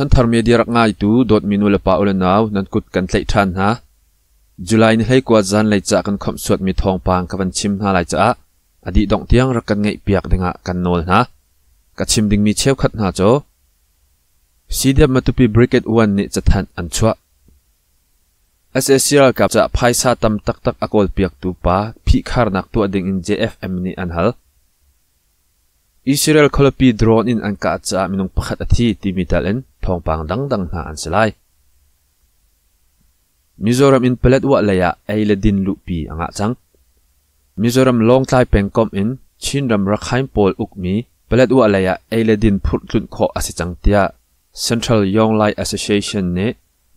ฉันทำมีเดีรักง่ายตูดดมินุลปาอุลนาวนันกุดกันเละทันฮะจุลัยนี่ให้กวาดจันเลยจากกันคำสวดมีทองปางกับันชิมฮาลายจ้าอดีตดองเตียงรักกันไงเปียกดึงะกันนนฮะกับชิมดึงมีเชฟขัดหาโจสีเดียมาตุปีบริกเกตวันนี่จะทันอันชัวเอสเอซีลกับจะพายซาตำตักตักอากอลเปียกตูปาพี่คารนักตัวดึงอินเจฟเอ็มนี่อันฮัลอิสราเอลคลปีดรอนอินอันกาจะมีนงพักอาทิตย์ที่มีตาเลนทองปังดังดังหาอันสลายมิโซรัมอินเปเลตวะเลยะไอเลดินลุปีอ่างจังมิโซรัมลองทายเพ็นคอมอินชินรัมรักไฮม์พอลอุกมีเปเลตวะเลยะไอเลดินพุทธุนโคอสิจังเตีย Central Young Lai a ส s o เชชั i o เนี่ย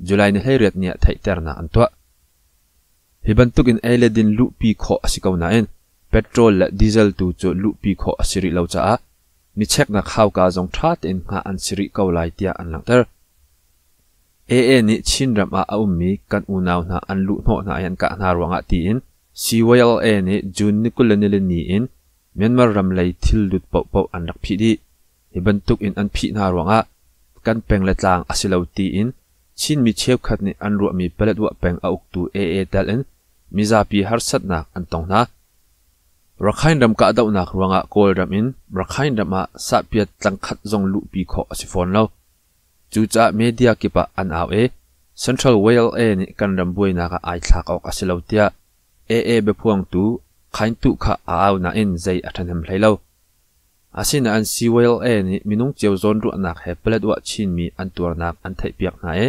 จุลัยนี่ให้เรียกเนี่ยไทยเตอร์น่าอันตัวฮิบันตุกินเอเลดินลุปีโคอสิกาวนาเอ็นเปโตรและดีเซลตัวจูลุปีโคอสิริเลวจ้ามิเช็คนักข่าวกาจงทัดเองงาอันสิริเกาไลเตียอันหลังเตอร์เอเอนิชินรำอาอุ้มมีกันอุณาวนาอันลุโนนายันกะนารวงอตีอินซีวายลเอน่จุนนิกุลนิลนีอินเมียนมารำไลทิลดุดเป่าเป่าอันหลักพีดีหิบันทุกอินอันพีนารวงอะกันเป่งละจางอสิลาวตีอินชินมิเชฟขัดนี่อันรัวมีเปลดวะเป่งอาอุกตูเอเอเดลินมิซาปีฮาร์สัตนักอันตองนารักขันดำกะดาวนักรัวงะกอลดำอินรักขันดำมาสับเปียตังขัดจงลุปีขอสิฟอนเลวจูจ้าเมเดียกิปะอันเอาเอ Central Wales เอนี่กันดำบุยนักไอทักออกสิเลาเตียเอเอเบพวงตูขันตุขะอาเอานาอินใจอัตันทำไรเลาอาศัินอันซีเวลเอนี่มินุงเจียวจนรุนักเฮเปลดวะชินมีอันตัวนักอันไทยเปียกนาเ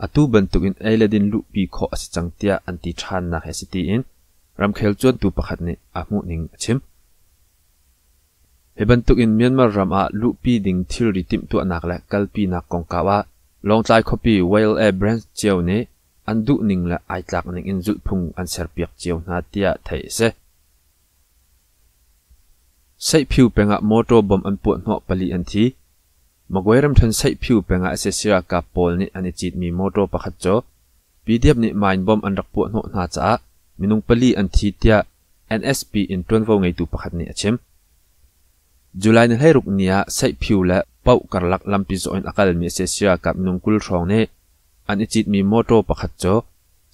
ออตูบันตุกินเอเลดินลุปีขอสิจังเตียอันติชันนักเฮสิตีอินรำเคลจนตูปขัดนี่อาหมูนิงชิมเฮบันตุกินเมียนมารำอาลูปีดิงทิลริติมตัวนักและกัลปีนักกงกาวะลองใจคอปีวลแอร์แบรนด์เจียวนี่อันดุนิงและไอจักนิงอินจุดพุงอันเสียเปียกเจียวนาเตียาไทยเสะใสผิวเป็นอะมอโตบอมอันปวดหนวกปลีอันทีมาเวรมทันใส่ผิวเป็นอะเสียชีรากบโปลนี่อันจีดมีมอโตประคัจโจปีเดียบนี่ไมน์บอมอันรักปวดหนวกนาจ้ามินุงพลีอันทีเทีย NSP อินทรนโวงไงตูปขัดนี่เช่นจุลัยนี่ให้รุกเนียใช้ผิวและเป้ากระลักลำปิโซนอักาศมีเซเชียกับมินุงกุลทรองเนี่ยอันอิจิตมีโมโตปขัดโจ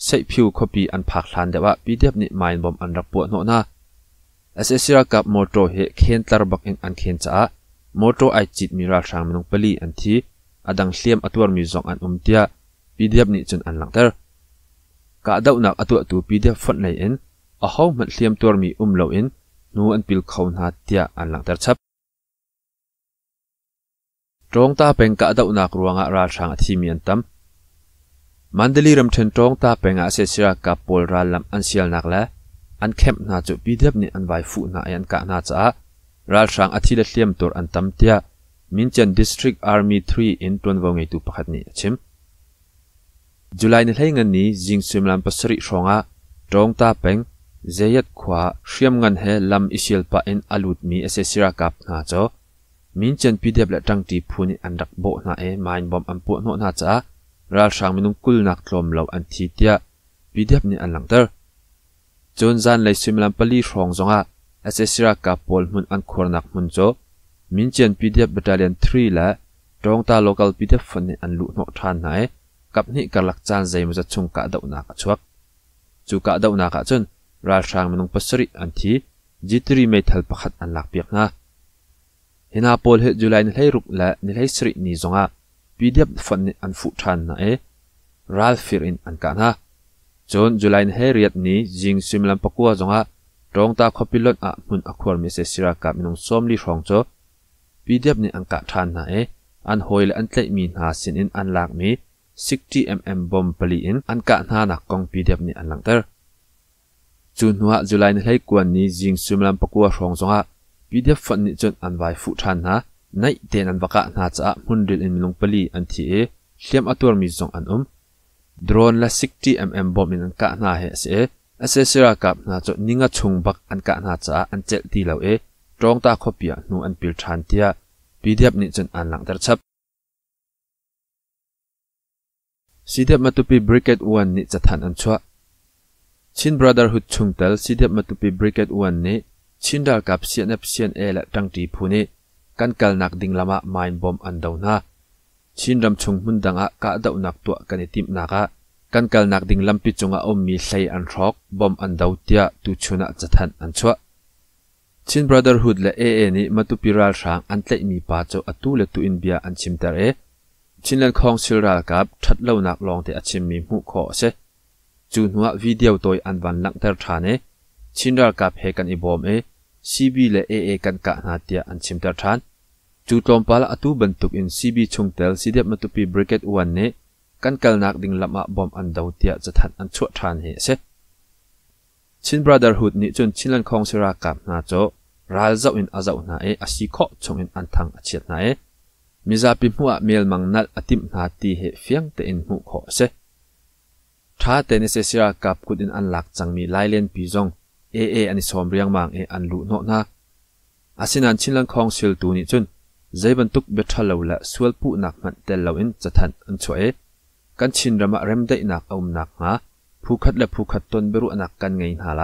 ใช้ผิวคบีอันผักทานแต่ว่าปีเดียบนี่มายนบอมอันรับปวดหนอนะเซเชียกับโมโตเหตเคนตาร์บักเองอันเคนจ้าโมโตไอจิตมีราชางมินุงพลีอันทีอดังเสียมอตัวมีจงอันอุมเทียปีเดียบนี่จนอันหลังเตอร์กาดานักอตุอตุปีเดฟันในเอ็อหมันเสียมตัวมีอุ้มเลวเอ็นนูอันปิลเขาหนาเตียอันหลังเตอรชับตรงตาเป็นกาดานักรวงอราชังที่มีอันตำมันเดลีรมเทนตรงตาเป็นอาเซชิรากับปอลรัลลัมอันเชียลนักเล่อันเข้มหนาจุปีเดียบนี่อันไวฟูน่าอันกาหนาจ้ารลชังอที่เลียมตัวอันตำเตียมินเจนดิสทริกอาร์มีทรีอินตัวนวงไอตูปะขัดนี่ชิมจุลัยในเท่งนี้จิงซึมลำปัสริชงะตรงตาเป็งเจียดขวาเชื่อมงันเฮลำอิสิลปะเอ็นอลุดมีเอเซซิรากับนาจอมินเจนพีเดบและจังตีพูนอันดักโบนาเอมายบอมอันปวโนนาจ้าราชางมินุกุลนักลมเหล่าอันทีเดียพีเดบนี่อันหลังเตอร์จนจันเลยซึมลำปลีชงจงะเอเซซิรากับบอลมุนอันควรนักมุนจอมินเจนพีเดบบัตเลียนทรีและตรงตาโลกาลพีเดบฟันอันลุโนทานไหนกับนี่กลักจานใจมันจะชงกะดาวนากชวกจูกะดาวนากจนราชางมันงปัสริอันทีจิตรีไม่ทัลพักอันหลักเปียกนะเห็นอาโปลเหตุจุไลนี่ให้รุกและนิไลสรินี่จงะปีเดียบฝันอันฟุทันนะเอรัลฟิรินอันกันฮะจนจุไลนี่ให้เรียดนี้จิงซิมลันปะกัวจงะตรงตาขบิลลอ่ะมุนอควรมิเสศิรากับมินงสมลีรองโจปีเดียบนี่อันกะทันนะเออันหอยและอันเตมีนาสินอินอันหลักมี 60mm bom pali in an ka hna nak kong pdf ni an lang ter chu nuwa july ni hlei kwan ni jing sumlam pakua rong zonga pdf fan ni chon an vai fu than na nai ten an waka hna cha mun ril in minung pali an thi e hliam atur mi zong an um drone la 60mm bom in an ka hna he se asesira e, kap na cho ninga chung bak an ka na cha an chel ti lo e Trong ta khopia nu an pil than tia pdf ni chon an lang ter chap สิเดียมาตุปีบริเกตอวนนี่จะทันอันชัวชินบรอดอร์ฮุดชุงเตลสิเดียมาตุปีบริเกตอวนนี่ชินดากับเซียนเอฟเซียนเอและตังตีพูนี่กันกลนักดิงละมายมน์บอมอันดาวนาชินรำชงมุนดังอะกะดาวนักตัวกันทิมนักะกันกลนักดิงลำปิจงอะอมมีใส่อันรอกบอมอันดาวเตียตุชุนะจะทันอันชัวชินบรอดอร์ฮุดและเอเอนี่มาตุปีรัลช้างอันเตมีปาโจอตูเลตุอินเบียอันชิมเตเอชินเลนคองชิลรากับทัดเล่านักลองแต่อาชิมมีมุขอเสจูนัววิดีโอตัวอันวันนักเตอร์ทานเอชินรากับเฮกันอีบอมเอซีบีและเอเอกันกะนาเตียอันชิมเตอร์ทานจูตอมปาลอตูบันทุกอินซีบีชงเตลซีเดียมาตุปีบริเกตวันเนกันกลนักดิงลำอับบอมอันดาวเตียจะทันอันชั่วทานเฮเสชินบราดอร์ฮุดนี่จนชินเลนคองชิรากับนาโจราลเจ้าอินอาเจ้านาเออาชีโคาชงอินอันทังอาเชียนาเอมิจาพิมพัวเมลมังนัลอติมนาทีเหตุฟียงเตอินหุขเสถ้าเตนิเซซิรากับคุดินอันหลักจังมีไลเลนปีจงเอเออันิสอมเรียงมังเออันลุนอกนาอสินันชินลังคองสิลตูนิจุนใจบรรทุกเบทัลเลวและสวลปูนักมันเตลเลวินจะทันอันช่วยกันชินระมะเร็มได้นักอุมนักฮะผู้คัดและผู้คัดต้นเบรุอนักกันเงินหาไล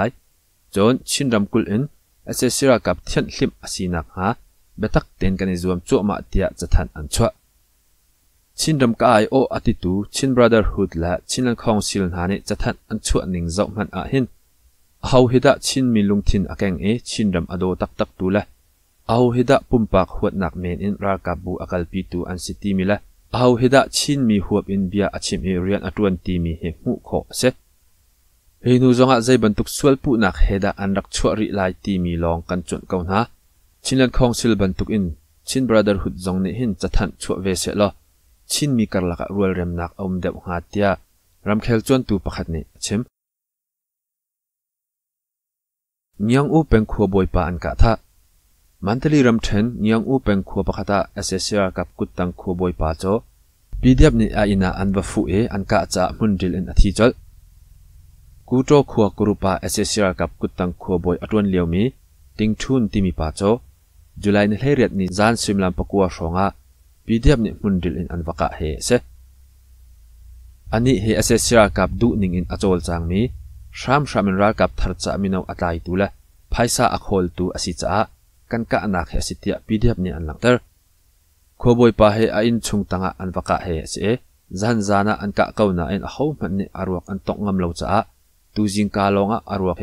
จนชินรำกุลอินเอเซซิรากับเทียนลิมอสินักฮะบตักเต็นกันในรวมจวมาเตียจะทันอันชัวชินรำกายโออาทิตูชินบรอดเดอร์ฮุดและชินลังคองสิลนานิจะทันอันชัวหนิ่งจอมันอาหินเอาฮิดะชินมีลุงทินอาแกงเอชินรำอโดตักตักตูละเอาฮิดะปุ่มปากหัวหนักเมนอินรากับบูอากาลปิตูอันสิตีมิละเอาฮิดะชินมีหัวอินเบียอาชิมเอเรียนอตวนตีมีเหงุขอเสเฮนูจงอาใจบรรทุกส่วนปุ่นักเฮดะอันรักชั่วริไลตีมีลองกันจนเก่าหนะ chinan khong sil ban tuk in chin brotherhood zong ni hin chathan chu ve se lo chin mi kar laka rual rem nak om deuh nga tia ram khel chuan tu pakhat ni chim nyang u peng khuo boi pa an ka tha mantali ram then nyang u peng khuo pakhata ssr kap kut tang khuo boi pa cho pdf ni a ina an va fu e an ka cha mun dil in athi chal ku to khuo kurupa ssr kap kut tang khuo boi atun leumi ting thun timi pa cho จุลัยนี่เรียดนี่จานซิมลัมปกัวสชงอ่ะปีเดียบนี่มุนดิลอินอันวักะเฮเซอันนี้เฮอเซซิรากับดูนิ่งอินอัจอลจังมีชามชามินรากับทัด์จามินเอาอัตไลตุละไาซาอักฮอลตูอสิจ้ากันกะนักเฮสิตยาปีเดียบนี่อันหลังเตอร์ขวบอยปะเฮอินชงตังอันวักะเฮเซจันจานะอันกะเกาน่าอินเขามันนี่อารวกอันตกงำเลวจ้าตูจิงกาลงอ่ะอารวกเฮ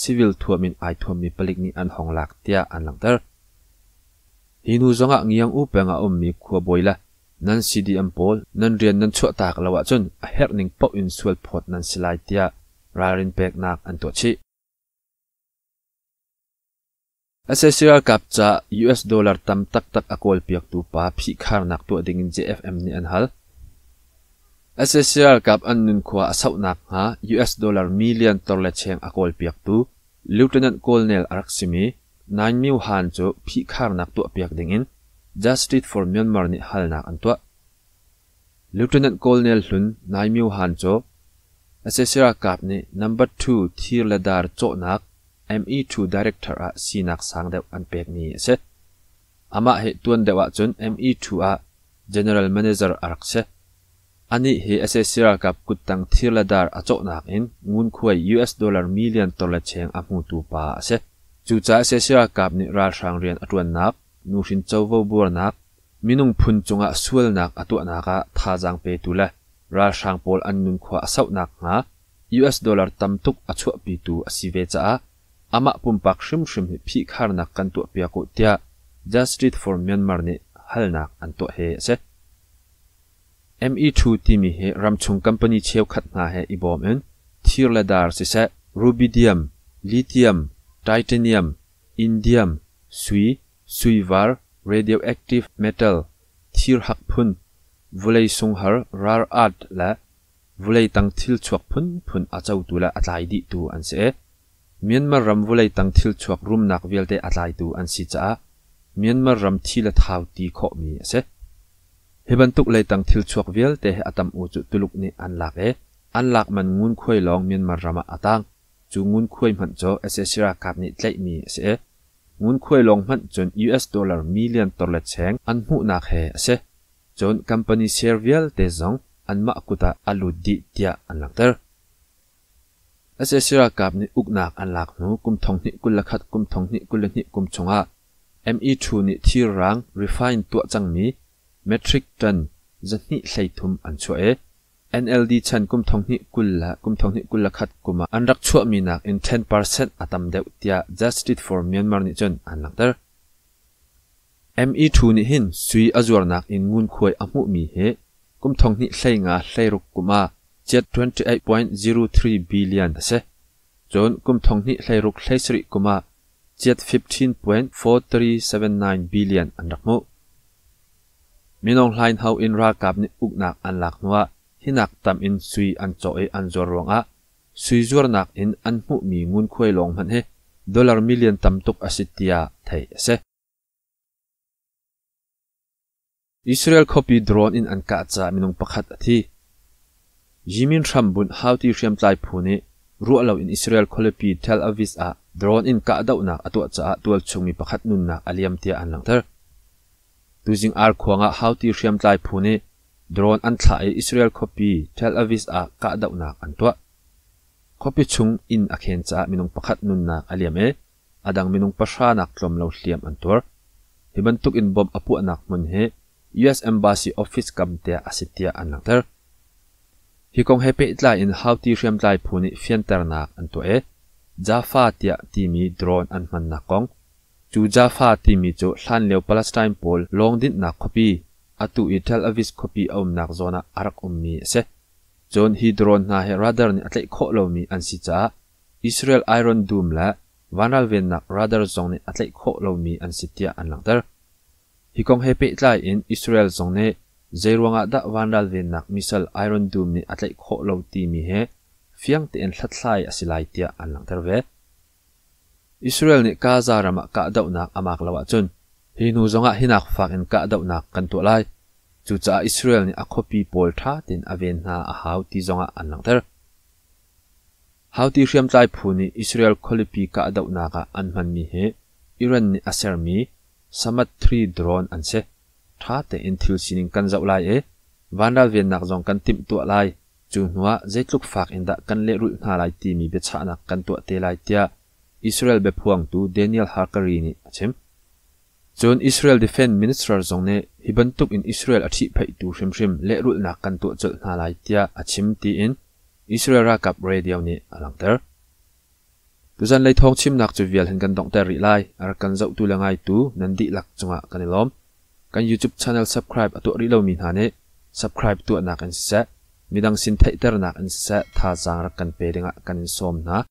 สิวิลทัวมินไอทัวมีปลิกนี่อันหงลักเตียอันหลังเตอร์ hinu zonga ngiang u penga ommi khuwa boila nan sidi ampol nan rian nan chu tak lawa chun a herning po in sual phot nan silai tia rarin pek nak an to chi SSR kap cha US dollar tam tak tak akol piak tu pa phi khar nak tu ding JFM ni an hal SSR kap an nun khuwa asau nak ha US dollar million tor le cheng akol piak tu Lieutenant Colonel Araksimi nine mil han chu phi khar nak tu piak dingin justice for myanmar ni hal nak an tua lieutenant colonel hlun nine mil han chu assessor kap ni number 2 thir ladar cho nak me2 director a sinak sang deuh an pek ni se ama he tuan dewa chun me2 a general manager arak se ani he assessor kap kutang thir ladar a cho nak in ngun khuai us dollar million tola cheng a mu tu pa se จูจ้าเสียเสียกับนิราชังเรียนอตวนนักนูชินเจ้าวบัวนักมินุงพุนจงอาสวลนักอตัวนักะท่าจังเปตุละราชังพอลอันนุนขวาสาวนักนะ US ดอลลาร์ตั้มตุกอชวปีตูอสิเวจ้าอามาปุ่มปักชิมชิมพี่ขารนักกันตัวเปียกุเตีย Justice for Myanmar นี่ฮัลนักอันตัวเฮเซ ME2 ทีมีเฮรัมชงคัมปานีเชียวขัดนาเฮอีบอมเอ็นทีร์เลดาร์ซิเซรูบิเดียมลิเทียม titanium, indium, sui, suivar, radioactive metal, thir hak phun, vulei sung har rar ad la, vulei tang thil chuak phun phun achau tu la atlai di tu an se. Myanmar ram vulei tang thil chuak rum nak velte atlai tu an si cha. Myanmar ram thila thau ti kho mi ase. Heban tuk lei tang thil chuak velte atam u chu tuluk ni an lak e. An lak man ngun khoi long Myanmar rama atang chu ngun khuai man cho SSR kap ni tlai mi se ngun khuai long man chon US dollar million tor la cheng an mu na khe se chon company servial te zong an ma kuta alu di tia an lak ter SSR kap ni uknak an lak nu kum thong ni kul lakhat kum thong ni kul ni kum chonga ME thu ni thi rang refine tu chang mì, metric ton zani hlei thum ăn cho e NLD chan kum thong ni kulla kum thong ni kulla khat kuma an rak chua mi nak in 10% atam deu tia justice for Myanmar ni chon an lak tar ME thu ni hin sui azur nak in ngun khoi amu mi he kum thong ni hlei nga hlei ruk kuma chet 28.03 billion se chon kum thong ni hlei ruk hlei sri kuma chet 15.4379 billion an rak mu minong line how in ra kap ni uk nak an lak nuwa hinak tam in sui an cho e an zor wang a sui zuar nak in an mu mi ngun khoi long man he dollar million tam tuk asitia thai ase Israel copy drone in an ka cha minung pakhat athi Jimin Rambun hauti riam tlai phuni rualo in Israel copy Tel Aviv a drone in ka dau na atwa cha tual chungmi pakhat nun na aliam tia an lang thar tujing ar khwanga hauti riam tlai phuni โดรนอันทลายอิสราเอลคบปีเทลอาวิสอากาดาวนักอันตัวคบปีชุงอินอาเคนจ้ามินงประัดนุนนักอาเลียมเออดังมินงประชานักลมเลาเลียมอันตัวฮิบันตุกอินบอมอปุนักมุนเฮเอสเอมบาซีออฟฟิศกัมเตียอาสิตียอันนักเตอร์ฮิคงเฮเปอิตไลอินฮาวตีเรียมไลพูนิฟิเอนเตอร์นักอันตัวเอจาฟาตียทีมีโดรนอันมันนักกงจูจาฟาทีมีจูลันเลวปาเลสไตน์โพลลงดินนักคบปี atu ital avis copy om nak zona arak om um mi se chon hi drone na he radar ni atlai kho lo mi an si cha Israel Iron Doom la vanal ven nak radar zong ni atlai kho lo mi an si tia an lang dar hi kong hepe tlai in Israel zong ne zeirwanga da vanal ven nak missile Iron Doom ni atlai kho lo ti mi he fiang te en hlat asilai tia an lang dar ve Israel ni ka zarama ka dau nak amak lawa chun hi nu zonga hinak fak in ka dau nak kan tu lai chu cha Israel ni akhopi pol tha tin aven na a hau ti zonga anang ter hau ti hriam tlai phu ni Israel kholipi ka dau na ka an man mi he Iran ni aser mi samat 3 drone an se tha te in thil sining kan zau lai e vandal ven nak zong kan tim tu lai chu nuwa zeitluk fak inda kan le ru na lai ti mi be cha nak kan tu te lai tia Israel be phuang tu Daniel Harkari ni achim จนอิสราเอลดิฟเอนมินิสทตอร์จงเนี่ยฮิบันตุกในอิสราเอลอาธิไปตูริมริมและรุลนักการตัวจดนาลายเตียอาชิมตีอินอิสราเอลรักกับเรเดียวนี่อลังเตอร์ดูจันเลยทองชิมนักจูเวียลเห็นกันตรงเตอร์ริไลอารการเจ้าตัวละไงตัวนันดีหลักจังหวะกันเลย้อมกันยูทูบชานอลสับสคริปตัวริลมีฮานเน่สับสคริปตัวนักอินเซ่มีดังสินเทเตอร์นักอินเซ่ท่าจางรักกันเปรียงกันอินซมนะ